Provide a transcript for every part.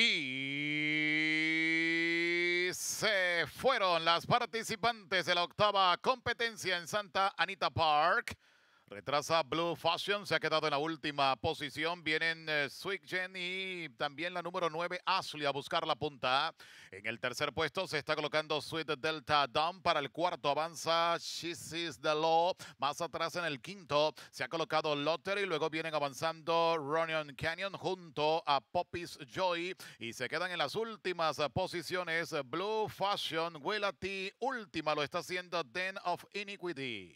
Y se fueron las participantes de la octava competencia en Santa Anita Park. Retrasa Blue Fashion, se ha quedado en la última posición. Vienen eh, Sweet Gen y también la número 9, Ashley, a buscar la punta. En el tercer puesto se está colocando Sweet Delta Down. Para el cuarto avanza She Sees The Law. Más atrás en el quinto se ha colocado Lottery. Luego vienen avanzando Ronion Canyon junto a Poppy's Joy. Y se quedan en las últimas posiciones Blue Fashion, T, Última lo está haciendo Den of Iniquity.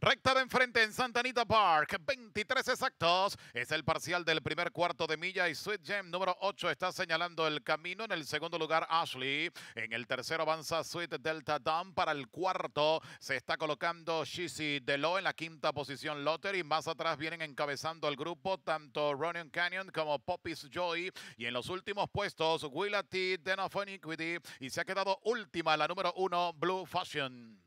Recta de enfrente en Santa Anita Park, 23 exactos. Es el parcial del primer cuarto de milla y Sweet Gem número 8 está señalando el camino. En el segundo lugar, Ashley. En el tercero avanza Sweet Delta Down. Para el cuarto se está colocando Shizzy Delo en la quinta posición Lottery. Más atrás vienen encabezando el grupo tanto Ronion Canyon como Poppy's Joy. Y en los últimos puestos, Willa T, Den of Iniquity. Y se ha quedado última la número 1 Blue Fashion.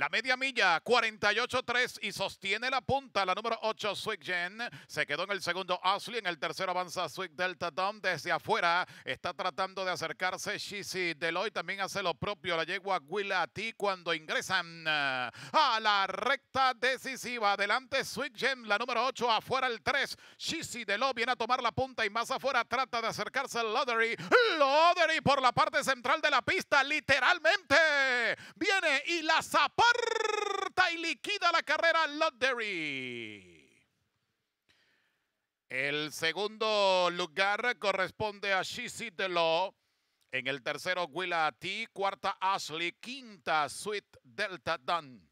La media milla, 48-3 y sostiene la punta. La número 8, Swiggen Gen. Se quedó en el segundo Ashley. En el tercero avanza Swig Delta Dom. Desde afuera está tratando de acercarse sí Deloy. También hace lo propio la yegua ti cuando ingresan ah, a la recta decisiva. Adelante Swiggen la número 8, afuera el 3. Shisi Deloy viene a tomar la punta y más afuera trata de acercarse al Lottery. Lottery por la parte central de la pista, literalmente. Viene y la zapata y liquida la carrera Lottery. El segundo lugar corresponde a de Law. En el tercero, Willa T. Cuarta, Ashley. Quinta, Sweet Delta Dunn.